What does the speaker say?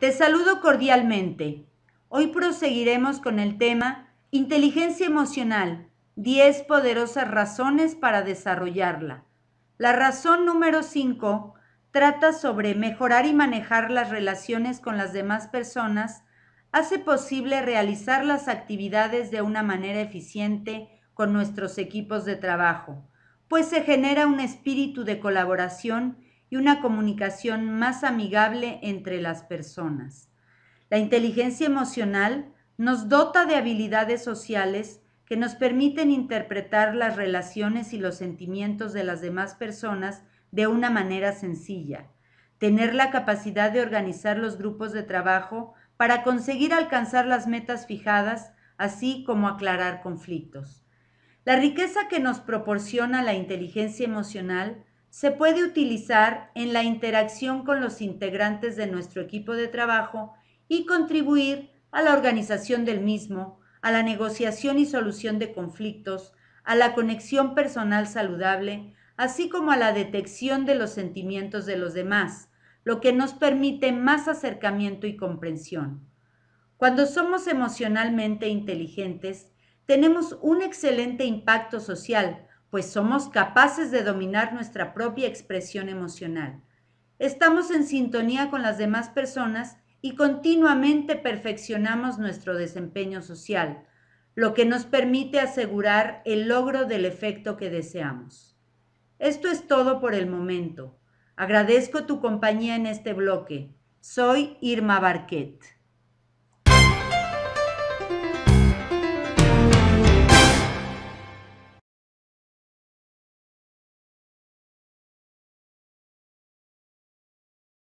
Te saludo cordialmente. Hoy proseguiremos con el tema Inteligencia emocional, 10 poderosas razones para desarrollarla. La razón número 5 trata sobre mejorar y manejar las relaciones con las demás personas, hace posible realizar las actividades de una manera eficiente con nuestros equipos de trabajo, pues se genera un espíritu de colaboración y una comunicación más amigable entre las personas. La inteligencia emocional nos dota de habilidades sociales que nos permiten interpretar las relaciones y los sentimientos de las demás personas de una manera sencilla, tener la capacidad de organizar los grupos de trabajo para conseguir alcanzar las metas fijadas, así como aclarar conflictos. La riqueza que nos proporciona la inteligencia emocional se puede utilizar en la interacción con los integrantes de nuestro equipo de trabajo y contribuir a la organización del mismo, a la negociación y solución de conflictos, a la conexión personal saludable, así como a la detección de los sentimientos de los demás, lo que nos permite más acercamiento y comprensión. Cuando somos emocionalmente inteligentes, tenemos un excelente impacto social, pues somos capaces de dominar nuestra propia expresión emocional. Estamos en sintonía con las demás personas y continuamente perfeccionamos nuestro desempeño social, lo que nos permite asegurar el logro del efecto que deseamos. Esto es todo por el momento. Agradezco tu compañía en este bloque. Soy Irma Barquet.